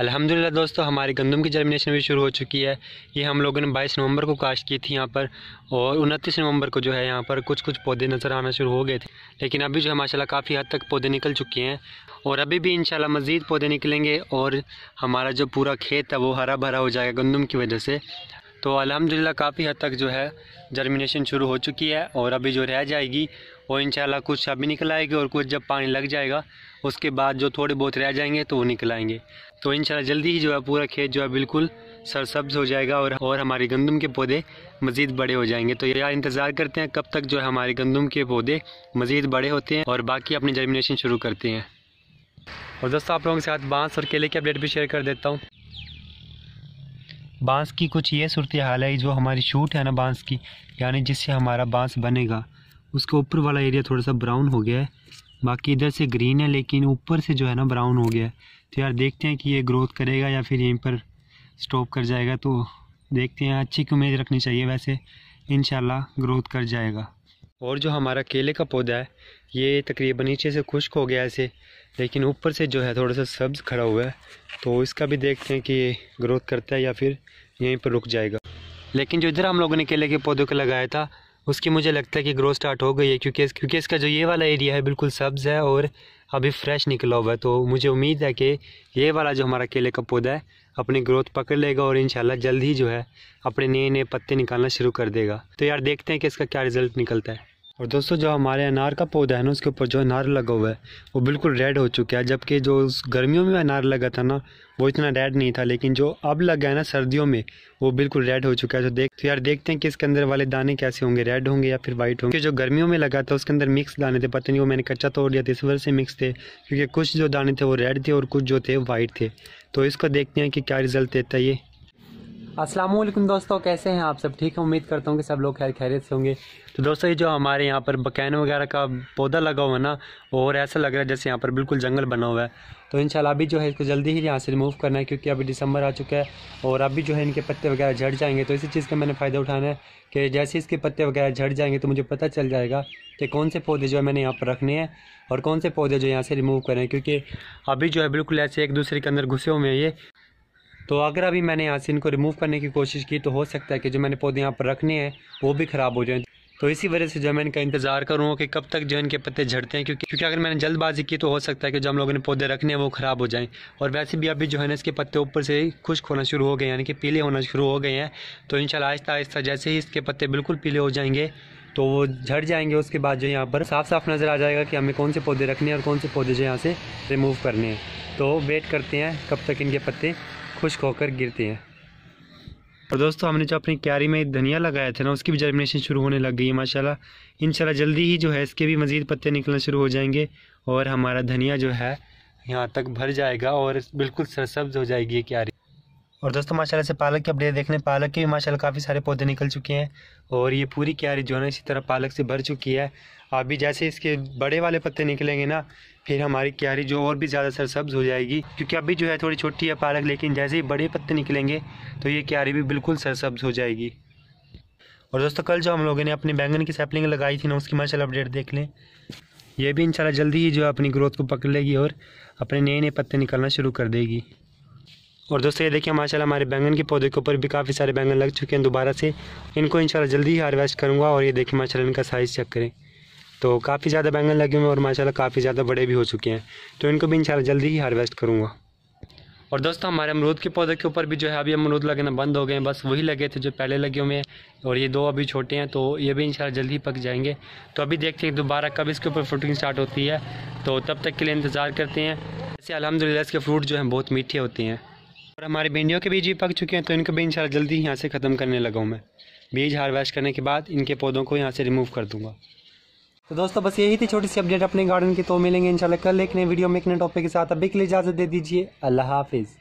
अल्हम्दुलिल्लाह दोस्तों हमारी गंदम की जर्मिनेशन भी शुरू हो चुकी है ये हम लोगों ने 22 नवंबर को काश्त की थी यहाँ पर और 29 नवंबर को जो है यहाँ पर कुछ कुछ पौधे नज़र आना शुरू हो गए थे लेकिन अभी जो है माशाल्लाह काफ़ी हद तक पौधे निकल चुके हैं और अभी भी इंशाल्लाह मज़ीद पौधे निकलेंगे और हमारा जो पूरा खेत है वो हरा भरा हो जाएगा गंदम की वजह से तो अलहमदिल्ला काफ़ी हद तक जो है जर्मिनेशन शुरू हो चुकी है और अभी जो रह जाएगी और इंशाल्लाह कुछ अभी निकल निकलाएंगे और कुछ जब पानी लग जाएगा उसके बाद जो थोड़े बहुत रह जाएंगे तो वो आएंगे तो इंशाल्लाह जल्दी ही जो है पूरा खेत जो है बिल्कुल सरसब्ज हो जाएगा और और हमारे गंदम के पौधे मज़ीद बड़े हो जाएंगे तो यार इंतज़ार करते हैं कब तक जो है हमारे गंदम के पौधे मज़ीद बड़े होते हैं और बाकी अपनी जर्मिनेशन शुरू करते हैं और दोस्तों आप लोगों के साथ बाँस और केले की अपडेट भी शेयर कर देता हूँ बाँस की कुछ ये सूरत हाल है जो हमारी शूट है ना बाँस की यानी जिससे हमारा बाँस बनेगा उसके ऊपर वाला एरिया थोड़ा सा ब्राउन हो गया है बाकी इधर से ग्रीन है लेकिन ऊपर से जो है ना ब्राउन हो गया है तो यार देखते हैं कि ये ग्रोथ करेगा या फिर यहीं पर स्टॉप कर जाएगा तो देखते हैं अच्छी उम्मीद रखनी चाहिए वैसे इन ग्रोथ कर जाएगा और जो हमारा केले का पौधा है ये तकरीबन नीचे से खुश्क हो गया ऐसे लेकिन ऊपर से जो है थोड़ा सा सब्ज़ खड़ा हुआ है तो इसका भी देखते हैं कि ये ग्रोथ करता है या फिर यहीं पर रुक जाएगा लेकिन जो इधर हम लोगों ने केले के पौधों को लगाया था उसकी मुझे लगता है कि ग्रो स्टार्ट हो गई है क्योंकि क्योंकि इसका जो ये वाला एरिया है बिल्कुल सब्ज़ है और अभी फ्रेश निकला हुआ है तो मुझे उम्मीद है कि ये वाला जो हमारा केले का पौधा है अपनी ग्रोथ पकड़ लेगा और इंशाल्लाह जल्द ही जो है अपने नए नए पत्ते निकालना शुरू कर देगा तो यार देखते हैं कि इसका क्या रिज़ल्ट निकलता है और दोस्तों जो हमारे अनार का पौधा है ना उसके ऊपर जो अनार लगा हुआ है वो बिल्कुल रेड हो चुका है जबकि जो उस गर्मियों में अनार लगा था ना वो इतना रेड नहीं था लेकिन जो अब लगा है ना सर्दियों में वो बिल्कुल रेड हो चुका है तो देख तो यार देखते हैं कि इसके अंदर वाले दाने कैसे होंगे रेड होंगे या फिर वाइट होंगे जो गर्मियों में लगा था उसके अंदर मिक्स दाने थे पता नहीं वो मैंने कच्चा तोड़ दिया था इस वजह से मिक्स थे क्योंकि कुछ जो दाने थे वो रेड थे और कुछ जो थे वाइट थे तो इसको देखते हैं कि क्या रिजल्ट देता है ये अस्सलाम वालेकुम दोस्तों कैसे हैं आप सब ठीक है उम्मीद करता हूँ कि सब लोग खैर खैरियत से होंगे तो दोस्तों ये जो हमारे यहाँ पर बकैन वगैरह का पौधा लगा हुआ है ना और ऐसा लग रहा है जैसे यहाँ पर बिल्कुल जंगल बना हुआ है तो इन अभी जो है इसको जल्दी ही यहाँ से रिमूव करना है क्योंकि अभी दिसंबर आ चुका है और अभी जो है इनके पत्ते वगैरह झड़ जाएंगे तो इसी चीज़ का मैंने फ़ायदा उठाना है कि जैसे इसके पत्ते वगैरह झड़ जाएंगे तो मुझे पता चल जाएगा कि कौन से पौधे जो है मैंने यहाँ पर रखने हैं और कौन से पौधे जो यहाँ से रिमूव करें क्योंकि अभी जो है बिल्कुल ऐसे एक दूसरे के अंदर घुसे हुए हैं ये तो अगर अभी मैंने यहाँ से इनको रिमूव करने की कोशिश की तो हो सकता है कि जो मैंने पौधे यहाँ पर रखने हैं वो भी ख़राब हो जाएँ तो इसी वजह से जो मैं इनका इंतज़ार करूँ कि कब तक जो इनके पत्ते झड़ते हैं क्योंकि क्योंकि अगर मैंने जल्दबाजी की तो हो सकता है कि जो हम लोगों ने पौधे रखने हैं वो ख़राब हो जाएं और वैसे भी अभी जो है ना इसके पत्ते ऊपर से खुश्क होना शुरू हो गए यानी कि पीले होना शुरू हो गए हैं तो इन आहिस्ता आहिस्ता जैसे ही इसके पत्ते बिल्कुल पीले हो जाएंगे तो वो झड़ जाएंगे उसके बाद जो यहाँ पर साफ साफ नज़र आ जाएगा कि हमें कौन से पौधे रखने हैं और कौन से पौधे जो यहाँ से रिमूव करने हैं तो वेट करते हैं कब तक इनके पत्ते खुश्क होकर गिरती हैं और दोस्तों हमने जो अपनी क्यारी में धनिया लगाया था ना उसकी भी जर्मिनेशन शुरू होने लग गई है इन इंशाल्लाह जल्दी ही जो है इसके भी मज़ीद पत्ते निकलना शुरू हो जाएंगे और हमारा धनिया जो है यहाँ तक भर जाएगा और बिल्कुल सरसब्ज हो जाएगी क्यारी और दोस्तों माशाल्लाह से पालक की अपडेट देख लें पालक के भी माशाल्लाह काफ़ी सारे पौधे निकल चुके हैं और ये पूरी क्यारी जो है ना इसी तरह पालक से भर चुकी है अभी जैसे इसके बड़े वाले पत्ते निकलेंगे ना फिर हमारी क्यारी जो और भी ज़्यादा सरसब्ज हो जाएगी क्योंकि अभी जो है थोड़ी छोटी है पालक लेकिन जैसे ही बड़े पत्ते निकलेंगे तो ये क्यारी भी बिल्कुल सरसब्ज हो जाएगी और दोस्तों कल जो हम लोगों ने अपनी बैंगन की सैपलिंग लगाई थी ना उसकी माशाला अपडेट देख लें ये भी इन जल्दी ही जो है अपनी ग्रोथ को पकड़ लेगी और अपने नए नए पत्ते निकलना शुरू कर देगी और दोस्तों ये देखिए माशाल्लाह हमारे बैंगन के पौधे के ऊपर भी काफ़ी सारे बैंगन लग चुके हैं दोबारा से इनको इंशाल्लाह जल्दी ही हारवेस्ट करूँगा और ये देखिए माशाल्लाह इनका साइज़ चेक करें तो काफ़ी ज़्यादा बैंगन लगे हुए हैं और माशाल्लाह काफ़ी ज़्यादा बड़े भी हो चुके हैं तो इनको भी इंशाल्लाह जल्दी ही हारवेस्ट करूँगा और दोस्तों हमारे अमरूद के पौधे के ऊपर भी जो है अभी अमरूद लगना बंद हो गए हैं बस वही लगे थे जो पहले लगे हुए हैं और ये दो अभी छोटे हैं तो ये भी इंशाल्लाह जल्दी ही पक जाएंगे तो अभी देखते हैं दोबारा कब इसके ऊपर फ्रूटिंग स्टार्ट होती है तो तब तक के लिए इंतज़ार करते हैं ऐसे अलहमदिल्ला इसके फ्रूट जो हैं बहुत मीठे होते हैं हमारे भिंडियों के बीज भी पक चुके हैं तो इनको भी इन जल्दी यहाँ से ख़त्म करने लगा हूँ मैं बीज हार्वेस्ट करने के बाद इनके पौधों को यहाँ से रिमूव कर दूँगा तो दोस्तों बस यही थी छोटी सी अपडेट अपने गार्डन की तो मिलेंगे इंशाल्लाह कल एक नए वीडियो में एक नए टॉपिक के साथ अभी के लिए इजाज़त दे दीजिए अल्लाह हाफिज़